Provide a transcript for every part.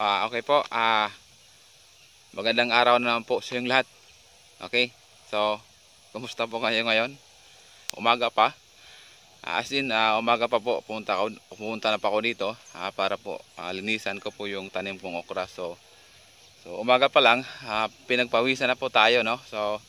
Uh, okay po, uh, magandang araw na naman po sa inyong lahat. Okay, so, kumusta po kayo ngayon? Umaga pa. Uh, as in, uh, umaga pa po, pumunta, ko, pumunta na pa ako dito uh, para po uh, linisan ko po yung tanim kong okra. So, so umaga pa lang, uh, pinagpawisan na po tayo. No? So,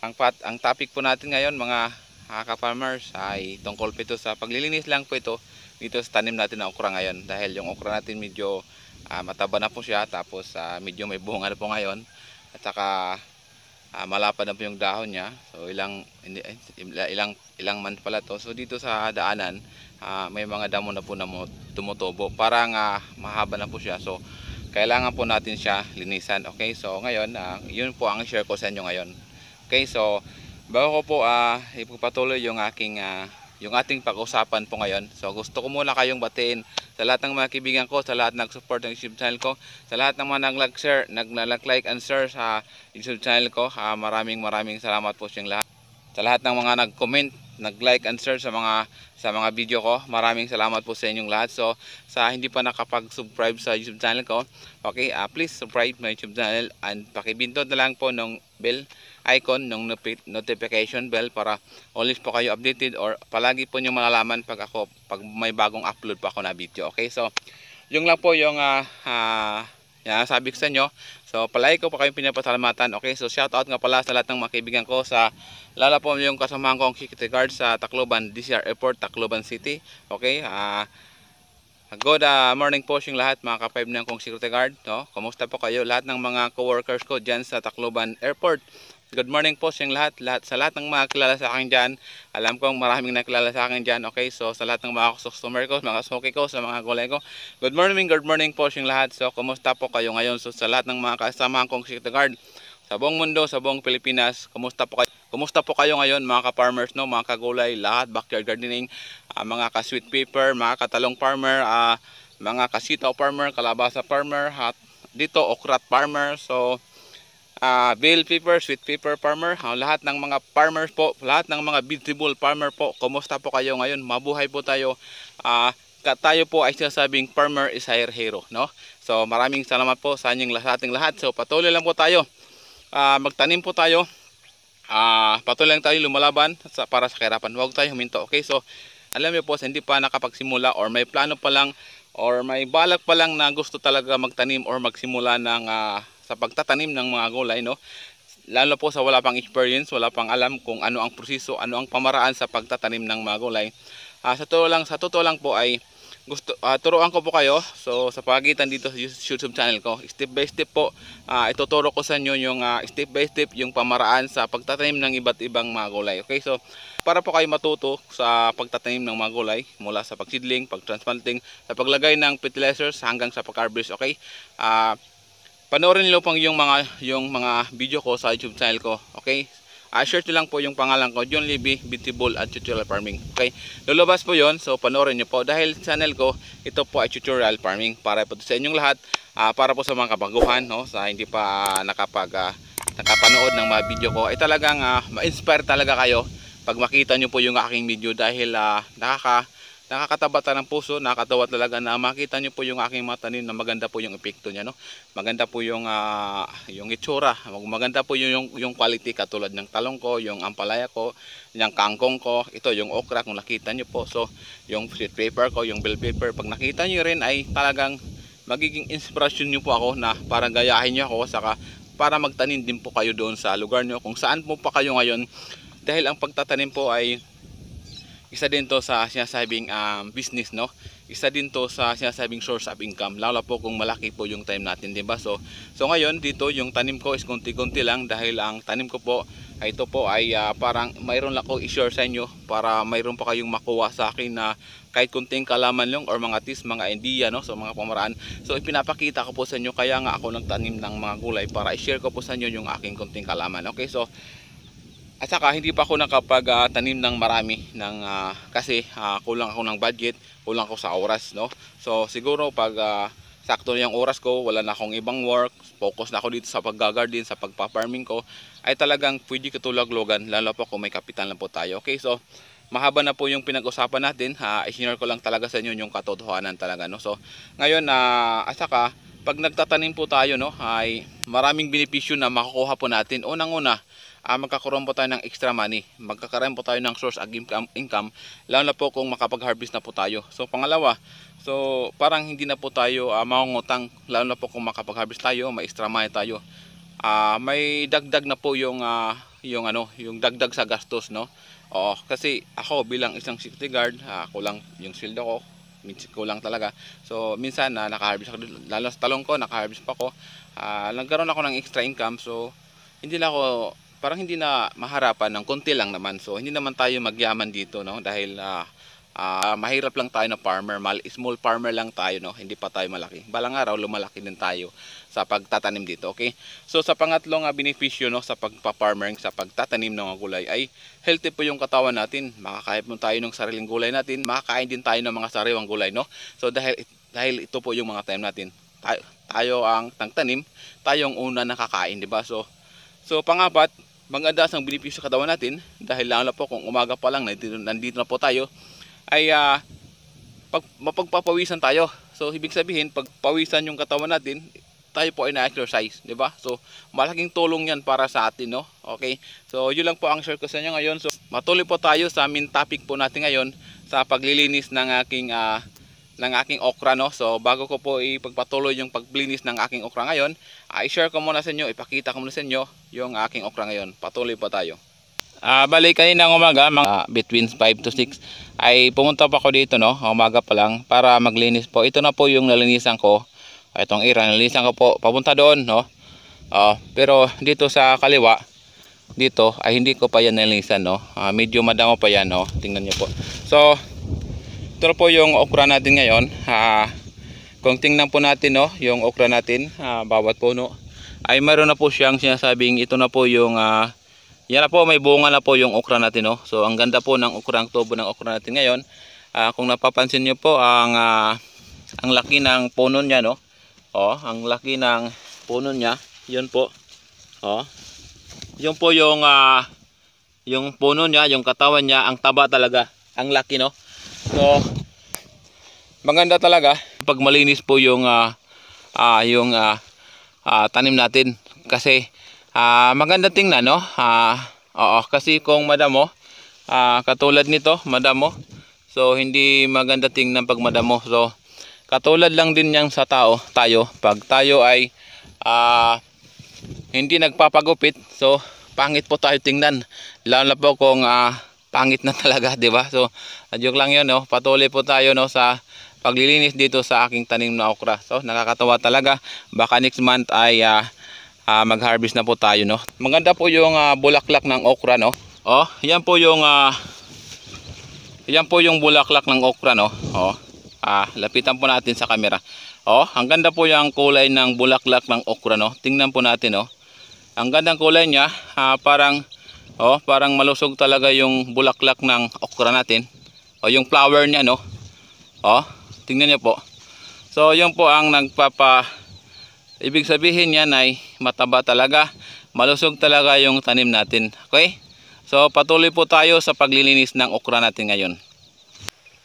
ang, pat, ang topic po natin ngayon mga kaka-farmers ay tungkol po ito sa paglilinis lang po ito dito sa tanim natin ng okra ngayon dahil yung okra natin medyo uh, mataba na po siya tapos uh, medyo may bunga na po ngayon at saka uh, malapad na po yung dahon niya so ilang eh, ilang ilang month pala to so dito sa daanan uh, may mga damo na po na tumutubo parang uh, mahaba na po siya so kailangan po natin siya linisan okay so ngayon uh, yun po ang share ko sa inyo ngayon okay so bago ko po uh, ipagpatuloy yung aking uh, yung ating pag-usapan po ngayon so gusto ko muna kayong batiin sa lahat ng mga kaibigan ko, sa lahat nag-support ng YouTube channel ko, sa lahat ng mga nag-like-share, nag-like and share sa YouTube channel ko. Uh, maraming maraming salamat po sa lahat. Sa lahat ng mga nag-comment, nag-like and share sa mga sa mga video ko. Maraming salamat po sa inyong lahat. So, sa hindi pa nakapag-subscribe sa YouTube channel ko, okay, uh, please subscribe my YouTube channel and pakibindot na lang po ng bell icon ng notification bell para always po kayo updated or palagi po nyo malalaman pag ako pag may bagong upload pa ako na video okay so yung lang po yung uh, uh, yan, sabi ko sa inyo. So, palagi ko pa kayong pinapasalamatan. Okay, so shout out nga pala sa lahat ng mga kaibigan ko sa lala po yung kasamahan kong security guard sa Tacloban DCR Airport, Tacloban City. Okay, Uh, Good uh, morning po siyang lahat mga ka-5 ng kong security guard. No? Kumusta po kayo lahat ng mga co-workers ko dyan sa Tacloban Airport. Good morning po sa lahat, lahat. Sa lahat ng mga kilala sa akin dyan, alam kong maraming nakilala sa akin dyan. Okay, so sa lahat ng mga customer ko, mga soki ko, sa mga kulay ko. Good morning, good morning po sa lahat. So, kumusta po kayo ngayon? So, sa lahat ng mga kasama kong security guard sa buong mundo, sa buong Pilipinas, kumusta po kayo? Kumusta po kayo ngayon mga ka-farmers, no? mga kagulay, lahat, backyard gardening, uh, mga ka-sweet paper, mga katalong farmer, uh, mga kasitaw farmer, kalabasa farmer, hot, dito okrat farmer. So, uh, bell pepper, sweet pepper farmer, uh, lahat ng mga farmers po, lahat ng mga vegetable farmer po, kumusta po kayo ngayon? Mabuhay po tayo. Uh, tayo po ay sinasabing farmer is our hero, no? So maraming salamat po sa inyong sa ating lahat. So patuloy lang po tayo. Uh, magtanim po tayo. Uh, patuloy lang tayo lumalaban sa, para sa kahirapan. Huwag tayo huminto. Okay, so alam niyo po, hindi pa nakapagsimula or may plano pa lang or may balak pa lang na gusto talaga magtanim or magsimula ng uh, sa pagtatanim ng mga gulay no lalo po sa wala pang experience wala pang alam kung ano ang proseso ano ang pamaraan sa pagtatanim ng mga gulay uh, sa totoo lang sa totoo lang po ay gusto uh, turuan ko po kayo so sa pagitan dito sa YouTube channel ko step by step po uh, ituturo ko sa inyo yung uh, step by step yung pamaraan sa pagtatanim ng iba't ibang mga gulay okay so para po kayo matuto sa pagtatanim ng mga gulay mula sa pagsidling, pagtransplanting, sa paglagay ng fertilizers hanggang sa pagharvest okay uh, panoorin niyo pang yung mga yung mga video ko sa YouTube channel ko. Okay? I ah, share ko lang po yung pangalan ko, John Libby, Beautiful at Tutorial Farming. Okay? Lulabas po 'yon. So panoorin niyo po dahil channel ko, ito po ay tutorial farming para po sa inyong lahat, uh, para po sa mga kabaguhan, no, sa hindi pa uh, nakapag uh, nakapanood ng mga video ko. Ay talagang uh, ma-inspire talaga kayo pag makita nyo po yung aking video dahil uh, nakaka nakakatabata ng puso, nakakatawa talaga na makita nyo po yung aking mata tanim na maganda po yung epekto niya no. Maganda po yung uh, yung itsura, maganda po yung, yung yung quality katulad ng talong ko, yung ampalaya ko, yung kangkong ko, ito yung okra kung nakita nyo po. So yung sweet paper ko, yung bell paper pag nakita nyo rin ay talagang magiging inspirasyon nyo po ako na parang gayahin nyo ako saka para magtanim din po kayo doon sa lugar nyo kung saan po pa kayo ngayon dahil ang pagtatanim po ay isa din to sa sinasabing um, business, no? Isa din to sa sinasabing source of income, lalo po kung malaki po yung time natin, di ba? So, so ngayon, dito yung tanim ko is konti-konti lang dahil ang tanim ko po, ito po ay uh, parang mayroon lang ako i-share sa inyo para mayroon pa kayong makuha sa akin na kahit kunting kalaman lang or mga tips, mga idea, no? So, mga pamaraan. So, ipinapakita ko po sa inyo kaya nga ako nagtanim ng mga gulay para i-share ko po sa inyo yung aking kunting kalaman. Okay, so at saka hindi pa ako nakapagtanim uh, ng marami ng uh, kasi uh, kulang ako ng budget, kulang ako sa oras, no. So siguro pag uh, sakto na yung oras ko, wala na akong ibang work, focus na ako dito sa pag garden sa pagpa-farming ko, ay talagang pwede katulaglogan lalo pa kung may kapital na po tayo. Okay, so mahaba na po yung pinag-usapan natin. Ha, i-share ko lang talaga sa inyo yung katotohanan talaga, no. So ngayon na uh, at saka pag nagtatanim po tayo, no, ay maraming benepisyo na makukuha po natin. Unang-una, -una, uh, magkakaroon po tayo ng extra money. Magkakaroon po tayo ng source of income, lalo na po kung makapag-harvest na po tayo. So pangalawa, so parang hindi na po tayo uh, mangungutang lalo na po kung makapag-harvest tayo, may extra money tayo. Uh, may dagdag na po yung uh, yung ano, yung dagdag sa gastos, no? Oo, kasi ako bilang isang security guard, uh, kulang yung shield ko minsan kulang talaga. So minsan na uh, naka-harvest ako lalo sa talong ko, naka-harvest pa ko. Uh, nagkaroon ako ng extra income so hindi lang ako parang hindi na maharapan ng konti lang naman. So hindi naman tayo magyaman dito no dahil uh, uh, mahirap lang tayo na farmer, mal small farmer lang tayo no, hindi pa tayo malaki. Balang araw lumalaki din tayo sa pagtatanim dito, okay? So sa pangatlong uh, benepisyo no sa pagpa-farming, sa pagtatanim ng gulay ay healthy po yung katawan natin. Makakain po tayo ng sariling gulay natin, makakain din tayo ng mga sariwang gulay no. So dahil dahil ito po yung mga time natin. Tayo, tayo ang tangtanim, tayo ang una nakakain, di ba? So so pangapat maganda ang benepisyo sa katawan natin dahil lalo na po kung umaga pa lang nandito, nandito na po tayo ay uh, pag, mapagpapawisan tayo so ibig sabihin pagpawisan yung katawan natin tayo po ay na-exercise, 'di ba? So, malaking tulong 'yan para sa atin, no? Okay? So, 'yun lang po ang share ko sa inyo ngayon. So, matuloy po tayo sa main topic po natin ngayon sa paglilinis ng aking uh, ng aking okra no. So bago ko po ipagpatuloy yung pagblinis ng aking okra ngayon, ah, i share ko muna sa inyo, ipakita ko muna sa inyo yung aking okra ngayon. Patuloy pa tayo. Ah, uh, bali kanina umaga, mga uh, between 5 to 6 ay pumunta pa ako dito no, ah, umaga pa lang para maglinis po. Ito na po yung nalinisan ko. Itong ira nalinisan ko po papunta doon no. Uh, pero dito sa kaliwa dito ay hindi ko pa yan nalinisan no. Uh, medyo madamo pa yan no. Tingnan niyo po. So ito po yung okra natin ngayon. Ha, kung tingnan po natin no, yung okra natin, ha, bawat puno ay mayroon na po siyang sinasabing ito na po yung uh, yan na po may bunga na po yung okra natin no. So ang ganda po ng okra ang tubo ng okra natin ngayon. Uh, kung napapansin niyo po ang uh, ang laki ng puno niya no. Oh, ang laki ng puno niya. 'Yun po. Oh. 'Yun po yung uh, yung puno niya, yung katawan niya, ang taba talaga. Ang laki no. So, maganda talaga pag malinis po yung uh, uh, yung uh, uh, tanim natin kasi uh, maganda tingnan no uh, oo kasi kung madamo uh, katulad nito madamo so hindi maganda tingnan pag madamo so katulad lang din yan sa tao tayo pag tayo ay uh, hindi nagpapagupit so pangit po tayo tingnan lalo na po kung uh, pangit na talaga 'di ba so Ah, joke lang yun no patuloy po tayo no sa paglilinis dito sa aking tanim na okra so nakakatawa talaga baka next month ay uh, ah, uh, ah, mag harvest na po tayo no maganda po yung uh, bulaklak ng okra no oh yan po yung uh, yan po yung bulaklak ng okra no oh ah, lapitan po natin sa camera oh ang ganda po yung kulay ng bulaklak ng okra no tingnan po natin no oh. ang gandang kulay niya ah, parang oh parang malusog talaga yung bulaklak ng okra natin o oh, yung flower niya no o oh, tingnan niyo po so yun po ang nagpapa ibig sabihin niyan ay mataba talaga malusog talaga yung tanim natin okay so patuloy po tayo sa paglilinis ng okra natin ngayon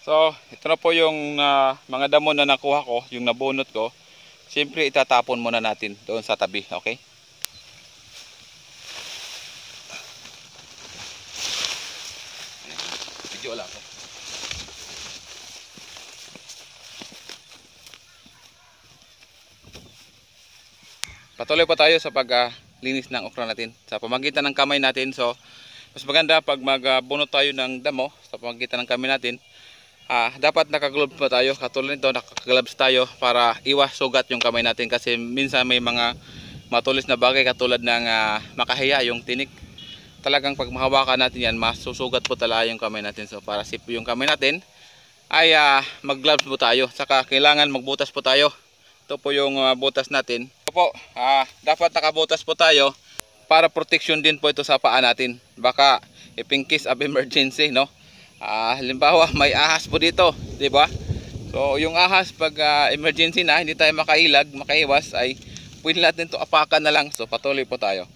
so ito na po yung uh, mga damo na nakuha ko yung nabunot ko siyempre itatapon muna natin doon sa tabi okay patuloy pa tayo sa paglinis uh, ng okra natin sa pamagitan ng kamay natin so mas maganda pag magbunot uh, tayo ng damo sa pamagitan ng kamay natin uh, dapat nakaglove pa tayo katulad nito nakagloves tayo para iwas sugat yung kamay natin kasi minsan may mga matulis na bagay katulad ng uh, makahiya yung tinik talagang pag mahawakan natin yan masusugat po talaga yung kamay natin so para safe yung kamay natin ay uh, ah, mag gloves po tayo saka kailangan magbutas po tayo ito po yung uh, butas natin po, ah, dapat nakabutas po tayo para protection din po ito sa paa natin. Baka if in case of emergency, no? Ah, halimbawa, may ahas po dito, di ba? So, yung ahas pag uh, emergency na, hindi tayo makailag, makaiwas ay pwede natin to apakan na lang. So, patuloy po tayo.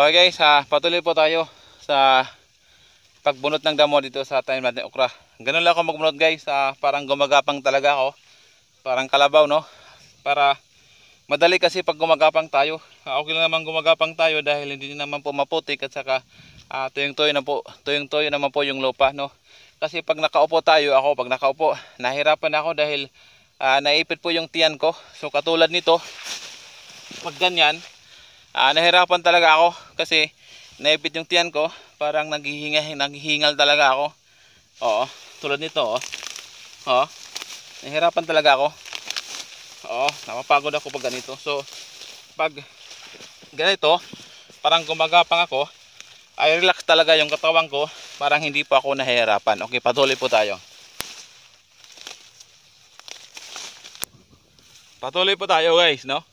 Okay guys, ha, ah, patuloy po tayo sa pagbunot ng damo dito sa tanim natin okra. Ganun lang ako magbunot guys, ha, ah, parang gumagapang talaga ako. Parang kalabaw no, para madali kasi pag gumagapang tayo. Ha, ah, okay lang naman gumagapang tayo dahil hindi naman po maputik at saka uh, tuyong-tuyo na po, tuyong-tuyo naman po yung lupa no. Kasi pag nakaupo tayo, ako pag nakaupo, nahirapan ako dahil uh, naipit po yung tiyan ko. So katulad nito, pag ganyan, ah, nahirapan talaga ako kasi naipit yung tiyan ko parang naghihinga, naghihingal talaga ako oo tulad nito oh. oh, nahirapan talaga ako oo napapagod ako pag ganito so pag ganito parang gumagapang ako ay relax talaga yung katawan ko parang hindi pa ako nahihirapan okay patuloy po tayo patuloy po tayo guys no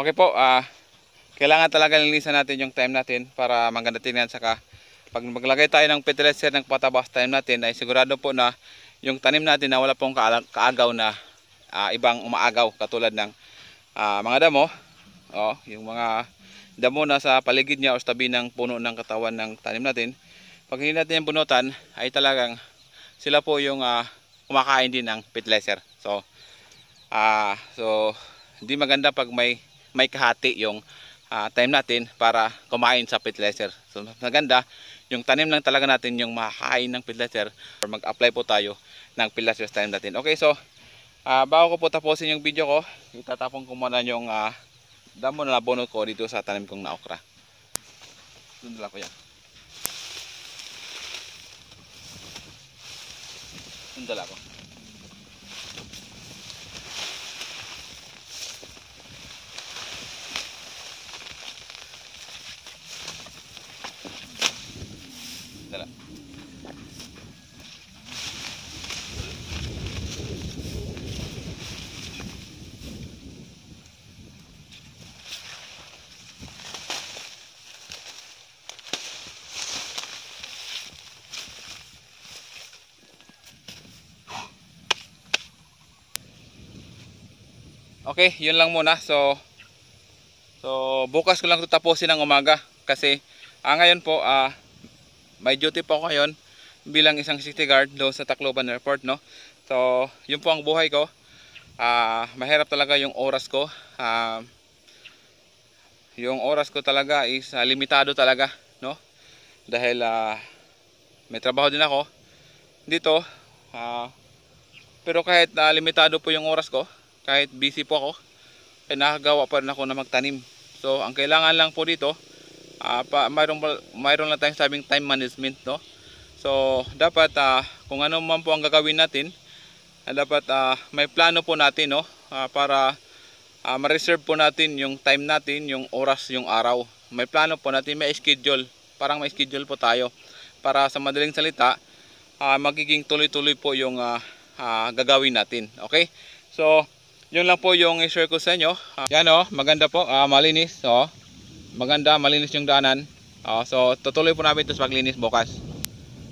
Okay po, ah, kailangan talaga linisan natin yung time natin para maganda tingnan saka pag maglagay tayo ng fertilizer ng patabas time natin ay sigurado po na yung tanim natin na wala pong kaagaw na ah, ibang umaagaw katulad ng ah, mga damo oh, yung mga damo na sa paligid niya o tabi ng puno ng katawan ng tanim natin pag hindi natin yung bunutan ay talagang sila po yung uh, kumakain din ng fertilizer so ah uh, so hindi maganda pag may may kahati yung uh, time natin para kumain sa fertilizer. So maganda, yung tanim lang talaga natin yung makakain ng fertilizer or mag-apply po tayo ng fertilizer sa tanim natin. Okay, so uh, bago ko po tapusin yung video ko, itatapon ko muna yung uh, damo na bono ko dito sa tanim kong naokra. okra. Doon nila ko yan. Doon nila ko. okay yun lang muna so so bukas ko lang ito tapusin ng umaga kasi ah, ngayon po ah, may duty po ako ngayon bilang isang city guard doon sa Tacloban Airport no so yun po ang buhay ko ah, mahirap talaga yung oras ko ah, yung oras ko talaga is ah, limitado talaga no dahil ah, may trabaho din ako dito Ah, pero kahit uh, limitado po yung oras ko kahit busy po ako ay eh, nakagawa pa rin ako na magtanim so ang kailangan lang po dito uh, pa, mayroon, mayroon lang tayong sabing time management no so dapat uh, kung ano man po ang gagawin natin ah, dapat uh, may plano po natin no uh, para uh, ma-reserve po natin yung time natin yung oras yung araw may plano po natin may schedule parang may schedule po tayo para sa madaling salita uh, magiging tuloy-tuloy po yung uh, uh, gagawin natin okay so yun lang po yung i-share ko sa inyo uh, yan o, oh, maganda po, uh, malinis oh. maganda, malinis yung daanan oh, so tutuloy po namin ito sa paglinis bukas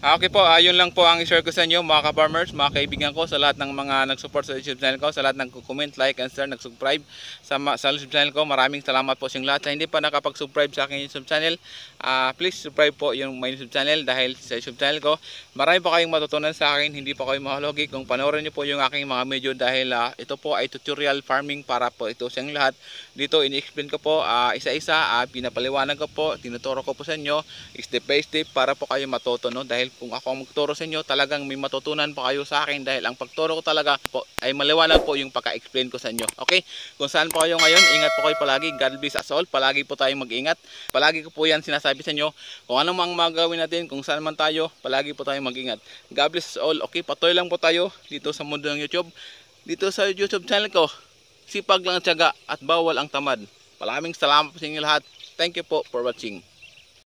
ah, okay po, uh, yun lang po ang i-share ko sa inyo mga ka-farmers, mga kaibigan ko sa lahat ng mga nag-support sa YouTube channel ko, sa lahat ng comment, like, and share, nag-subscribe sa, sa YouTube channel ko, maraming salamat po sa lahat sa hindi pa nakapag-subscribe sa akin YouTube channel uh, please subscribe po yung my YouTube channel dahil sa YouTube channel ko marami pa kayong matutunan sa akin hindi pa kayo mahalogi kung panoorin nyo po yung aking mga medyo dahil uh, ito po ay tutorial farming para po ito sa lahat dito ini-explain ko po ah, isa-isa uh, isa -isa, uh, pinapaliwanag ko po tinuturo ko po sa inyo step by step para po kayo matuto no? dahil kung ako ang magturo sa inyo talagang may matutunan pa kayo sa akin dahil ang pagturo ko talaga po ay maliwanag po yung pagka-explain ko sa inyo okay kung saan po kayo ngayon ingat po kayo palagi God bless us all palagi po tayong mag-ingat palagi ko po yan sinasabi sinasabi sa inyo kung anong ang magawin natin, kung saan man tayo, palagi po tayong mag-ingat. God bless all. Okay, patuloy lang po tayo dito sa mundo ng YouTube. Dito sa YouTube channel ko, sipag lang tiyaga at bawal ang tamad. palaming salamat po sa inyo lahat. Thank you po for watching.